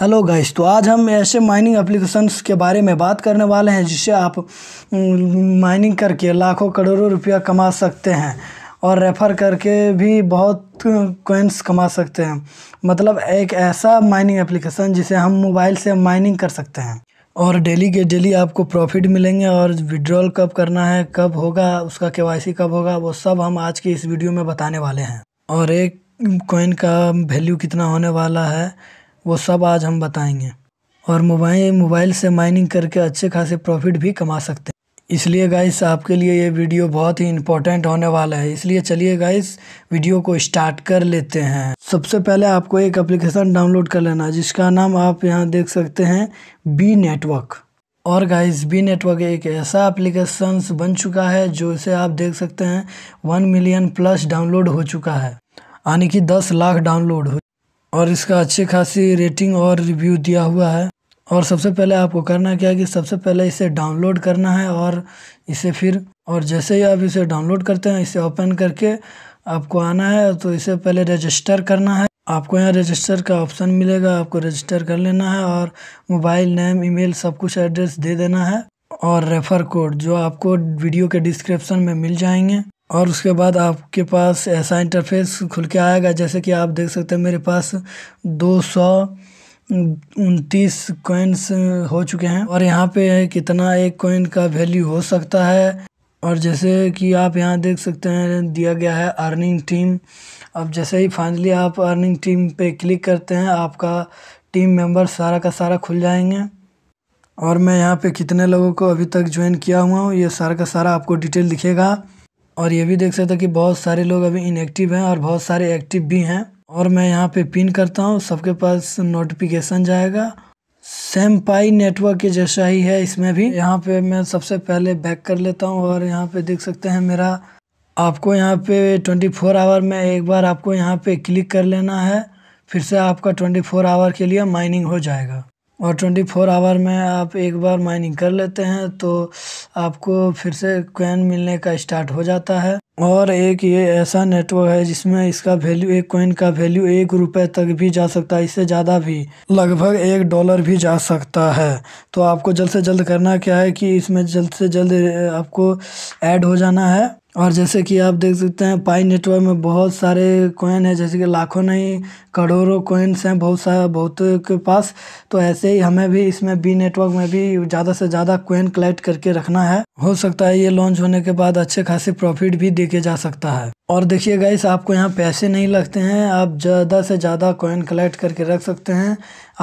hello guys तो आज हम ऐसे माइनिंग एप्लीकेशंस के बारे में बात करने वाले हैं जिससे आप माइनिंग हम्म, करके लाखों करोड़ों रुपया कमा सकते हैं और रेफ़र करके भी बहुत कोइंस कमा सकते हैं मतलब एक ऐसा माइनिंग एप्लीकेशन जिसे हम मोबाइल से माइनिंग कर सकते हैं और डेली के डेली आपको प्रॉफिट मिलेंगे और विड्रॉल कब करना है कब होगा उसका के कब होगा वो सब हम आज के इस वीडियो में बताने वाले हैं और एक कोइन का वैल्यू कितना होने वाला है वो सब आज हम बताएंगे और मोबाइल मोबाइल से माइनिंग करके अच्छे खासे प्रॉफिट भी कमा सकते हैं इसलिए गाइस आपके लिए ये वीडियो बहुत ही इम्पोर्टेंट होने वाला है इसलिए चलिए गाइस वीडियो को स्टार्ट कर लेते हैं सबसे पहले आपको एक एप्लीकेशन डाउनलोड कर लेना जिसका नाम आप यहाँ देख सकते हैं बी नेटवर्क और गाइस बी नेटवर्क एक ऐसा एप्लीकेशन बन चुका है जो इसे आप देख सकते हैं वन मिलियन प्लस डाउनलोड हो चुका है यानी कि दस लाख डाउनलोड हो और इसका अच्छी खासी रेटिंग और रिव्यू दिया हुआ है और सबसे पहले आपको करना क्या है कि सबसे पहले इसे डाउनलोड करना है और इसे फिर और जैसे ही आप इसे डाउनलोड करते हैं इसे ओपन करके आपको आना है तो इसे पहले रजिस्टर करना है आपको यहाँ रजिस्टर का ऑप्शन मिलेगा आपको रजिस्टर कर लेना है और मोबाइल नेम ईमेल सब कुछ एड्रेस दे देना है और रेफर कोड जो आपको वीडियो के डिस्क्रिप्शन में मिल जाएंगे और उसके बाद आपके पास ऐसा इंटरफ़ेस खुल के आएगा जैसे कि आप देख सकते हैं मेरे पास दो सौ उनतीस कोइंस हो चुके हैं और यहाँ पे कितना एक कोइन का वैल्यू हो सकता है और जैसे कि आप यहाँ देख सकते हैं दिया गया है अर्निंग टीम अब जैसे ही फाइनली आप अर्निंग टीम पे क्लिक करते हैं आपका टीम मेंबर सारा का सारा खुल जाएंगे और मैं यहाँ पे कितने लोगों को अभी तक ज्वाइन किया हुआ हूँ ये सारा का सारा आपको डिटेल दिखेगा और ये भी देख सकते हैं कि बहुत सारे लोग अभी इनएक्टिव हैं और बहुत सारे एक्टिव भी हैं और मैं यहाँ पे पिन करता हूँ सबके पास नोटिफिकेशन जाएगा सेम पाई नेटवर्क के जैसा ही है इसमें भी यहाँ पे मैं सबसे पहले बैक कर लेता हूँ और यहाँ पे देख सकते हैं मेरा आपको यहाँ पे 24 आवर में एक बार आपको यहाँ पे क्लिक कर लेना है फिर से आपका 24 आवर के लिए माइनिंग हो जाएगा और 24 आवर में आप एक बार माइनिंग कर लेते हैं तो आपको फिर से कॉइन मिलने का स्टार्ट हो जाता है और एक ये ऐसा नेटवर्क है जिसमें इसका वैल्यू एक कॉइन का वैल्यू एक रुपए तक भी जा सकता है इससे ज़्यादा भी लगभग एक डॉलर भी जा सकता है तो आपको जल्द से जल्द करना क्या है कि इसमें जल्द से जल्द आपको ऐड हो जाना है और जैसे कि आप देख सकते हैं पाई नेटवर्क में बहुत सारे कॉइन है जैसे कि लाखों नहीं करोड़ों कॉइन्स हैं बहुत सारे बहुत के पास तो ऐसे ही हमें भी इसमें बी नेटवर्क में भी ज़्यादा से ज़्यादा कॉइन कलेक्ट करके रखना है हो सकता है ये लॉन्च होने के बाद अच्छे खासे प्रॉफिट भी देखे जा सकता है और देखिए गाइस आपको यहाँ पैसे नहीं लगते हैं आप ज़्यादा से ज़्यादा कॉइन कलेक्ट करके रख सकते हैं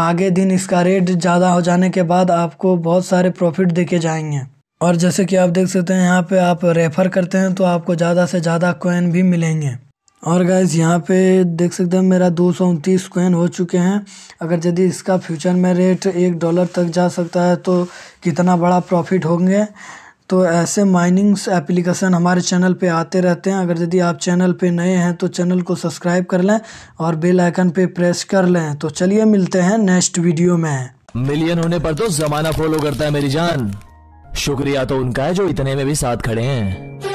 आगे दिन इसका रेट ज़्यादा हो जाने के बाद आपको बहुत सारे प्रॉफिट देखे जाएंगे और जैसे कि आप देख सकते हैं यहाँ पे आप रेफ़र करते हैं तो आपको ज़्यादा से ज़्यादा कोइन भी मिलेंगे और गैस यहाँ पे देख सकते हैं मेरा दो सौ उनतीस कोइन हो चुके हैं अगर यदि इसका फ्यूचर में रेट एक डॉलर तक जा सकता है तो कितना बड़ा प्रॉफिट होंगे तो ऐसे माइनिंग्स एप्लीकेशन हमारे चैनल पे आते रहते हैं अगर यदि आप चैनल पे नए हैं तो चैनल को सब्सक्राइब कर लें और बेल आइकन पे प्रेस कर लें तो चलिए मिलते हैं नेक्स्ट वीडियो में मिलियन होने पर तो जमाना फॉलो करता है मेरी जान शुक्रिया तो उनका है जो इतने में भी साथ खड़े हैं